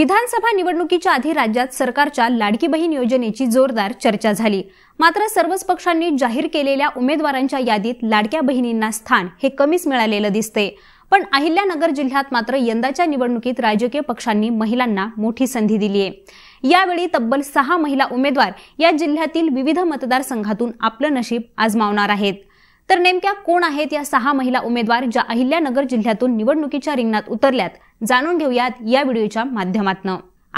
विधानसभा निवडणुकीच्या आधी राज्यात सरकारच्या लाडकी बहीण योजनेची जोरदार चर्चा झाली मात्र सर्वच पक्षांनी जाहीर केलेल्या उमेदवारांच्या यादीत लाडक्या बहिणींना स्थान हे कमीच मिळालेलं दिसते पण अहिल्यानगर जिल्ह्यात मात्र यंदाच्या निवडणुकीत राजकीय पक्षांनी महिलांना मोठी संधी दिली आहे यावेळी तब्बल सहा महिला उमेदवार या जिल्ह्यातील विविध मतदारसंघातून आपलं नशीब आजमावणार आहेत तर नेमक्या कोण आहेत या सहा महिला उमेदवार ज्या अहिल्यानगर जिल्ह्यातून निवडणुकीच्या रिंगणात उतरल्यात जाणून घेऊयात या व्हिडिओच्या माध्यमातून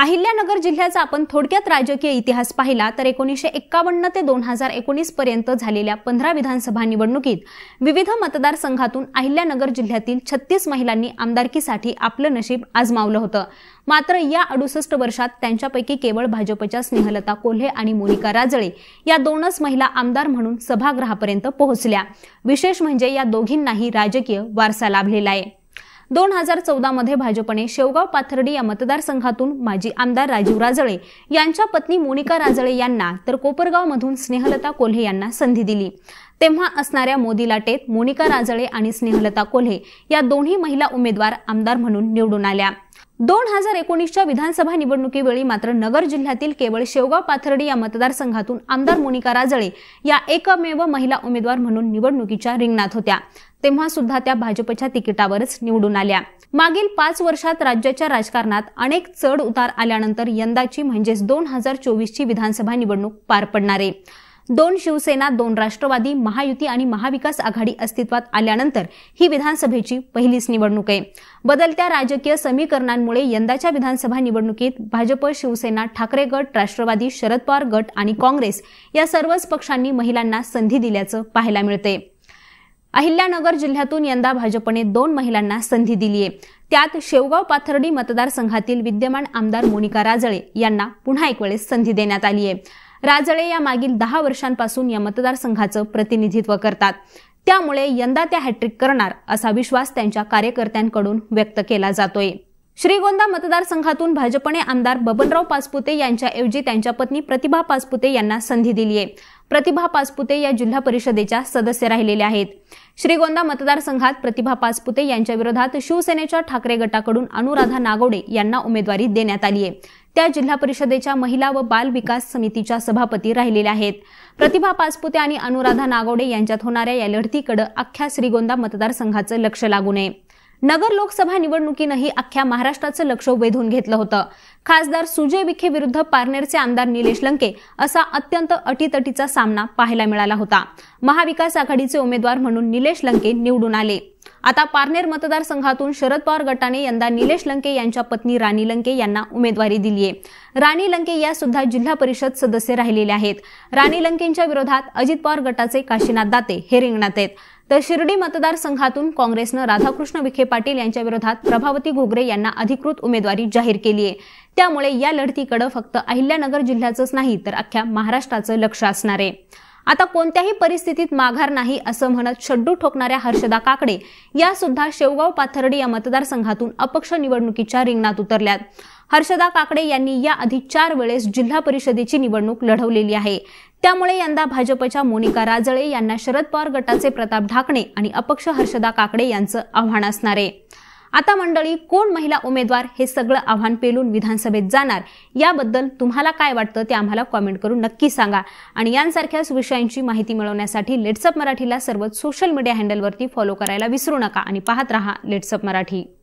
अहिल्यानगर जिल्ह्याचा आपण थोडक्यात राजकीय इतिहास पाहिला तर एकोणीसशे एक्कावन्न ते दोन हजार एकोणीस पर्यंत झालेल्या पंधरा विधानसभा निवडणुकीत विविध मतदारसंघातून अहिल्यानगर जिल्ह्यातील छत्तीस महिलांनी आमदारकीसाठी आपलं नशीब आजमावलं होतं मात्र या अडुसष्ट वर्षात त्यांच्यापैकी केवळ भाजपच्या स्नेहलता कोल्हे आणि मोनिका राजळे या दोनच महिला आमदार म्हणून सभागृहापर्यंत पोहोचल्या विशेष म्हणजे या दोघींनाही राजकीय वारसा लाभलेला आहे दोन हजार चौदामध्ये भाजपने शेवगाव पाथर्डी या मतदारसंघातून माजी आमदार राजीव राजळे यांच्या पत्नी मोनिका राजळे यांना तर कोपरगावमधून स्नेहलता कोल्हे यांना संधी दिली तेव्हा असणाऱ्या मोदी लाटेत मोनिका राजळे आणि स्नेहलता कोल्हे या दोन्ही महिला उमेदवार आमदार म्हणून निवडून आल्या दोन हजार एकोणीसच्या विधानसभा निवडणुकीवेळी मात्र नगर जिल्ह्यातील केवळ शेवगाव पाथर्डी या मतदारसंघातून आमदार मोनिका राजळे या एकमेव महिला उमेदवार म्हणून निवडणुकीच्या रिंगणात होत्या तेव्हा सुद्धा त्या भाजपच्या तिकिटावरच निवडून आल्या मागील पाच वर्षात राज्याच्या राजकारणात अनेक चढ उतार आल्यानंतर यंदाची म्हणजेच दोन हजार चोवीसची विधानसभा निवडणूक पार पडणार आहे दोन शिवसेना दोन राष्ट्रवादी महायुती आणि महाविकास आघाडी अस्तित्वात आल्यानंतर ही विधानसभेची पहिलीच निवडणूक आहे बदलत्या राजकीय समीकरणांमुळे यंदाच्या विधानसभा निवडणुकीत भाजप शिवसेना ठाकरे गट राष्ट्रवादी शरद पवार गट आणि काँग्रेस या सर्वच पक्षांनी महिलांना संधी दिल्याचं पाहायला मिळतंय अहिल्यानगर जिल्ह्यातून यंदा भाजपने दोन महिलांना संधी दिली आहे त्यात शेवगाव पाथर्डी मतदारसंघातील विद्यमान आमदार मोनिका राजळे यांना पुन्हा एक वेळेस संधी देण्यात आली आहे राजळे या मागील दहा वर्षांपासून या मतदारसंघाचं प्रतिनिधित्व करतात त्यामुळे यंदा त्या हॅट्रिक करणार असा विश्वास त्यांच्या कार्यकर्त्यांकडून व्यक्त केला जातोय श्रीगोंदा मतदारसंघातून भाजपने आमदार बबनराव पाचपुते यांच्याऐवजी त्यांच्या पत्नी प्रतिभा पासपुते यांना संधी दिली आहे प्रतिभा पासपुते या जिल्हा परिषदेच्या सदस्य राहिलेल्या आहेत श्रीगोंदा मतदारसंघात प्रतिभा पासपुते यांच्या विरोधात शिवसेनेच्या ठाकरे गटाकडून अनुराधा नागोडे यांना उमेदवारी देण्यात आली आहे त्या जिल्हा परिषदेच्या महिला व बाल विकास समितीच्या सभापती राहिलेल्या आहेत प्रतिभा पाचपुते आणि अनुराधा नागोडे यांच्यात होणाऱ्या या लढतीकडे अख्ख्या श्रीगोंदा मतदारसंघाचं लक्ष लागू नये नगर लोकसभा निवडणुकीनंही अख्ख्या महाराष्ट्राचं लक्ष वेधून घेतलं होतं खासदार सुजय विखे विरुद्ध पारनेरचे आमदार निलेश लंके असा अत्यंत अटीतटीचा सामना पाहायला मिळाला होता महाविकास आघाडीचे उमेदवार म्हणून निलेश लंके निवडून आले आता पारनेर मतदारसंघातून शरद पवार गटाने यंदा निलेश लंके यांच्या पत्नी राणी लंके यांना उमेदवारी दिली आहे राणी लंके या सुद्धा जिल्हा परिषद सदस्य राहिलेल्या आहेत राणी लंकेंच्या विरोधात अजित पवार गटाचे काशीनाथ दाते हे रिंगणात आहेत तर शिर्डी मतदारसंघातून काँग्रेसनं राधाकृष्ण विखे पाटील यांच्या विरोधात प्रभावती घोगरे यांना अधिकृत उमेदवारी जाहीर केली आहे त्यामुळे या लढतीकडे फक्त अहिल्यानगर जिल्ह्याचंच नाही तर अख्ख्या महाराष्ट्राचं लक्ष असणार आहे आता कोणत्याही परिस्थितीत माघार नाही असं म्हणत शड्डू ठोकणाऱ्या हर्षदा काकडे या सुद्धा शेवगाव पाथर्डी या मतदारसंघातून अपक्ष निवडणुकीच्या रिंगणात उतरल्यात हर्षदा काकडे यांनी या आधी चार वेळेस जिल्हा परिषदेची निवडणूक लढवलेली आहे त्यामुळे यंदा भाजपच्या मोनिका राजळे यांना शरद पवार गटाचे प्रताप ढाकणे आणि अपक्ष हर्षदा काकडे यांचं आव्हान असणार आहे आता मंडळी कोण महिला उमेदवार हे सगळं आव्हान पेलून विधानसभेत जाणार याबद्दल तुम्हाला काय वाटतं ते आम्हाला कॉमेंट करून नक्की सांगा आणि यांसारख्याच विषयांची माहिती मिळवण्यासाठी लेट्सअप मराठीला सर्व सोशल मीडिया हँडलवरती फॉलो करायला विसरू नका आणि पाहत रहा लेट्सअप मराठी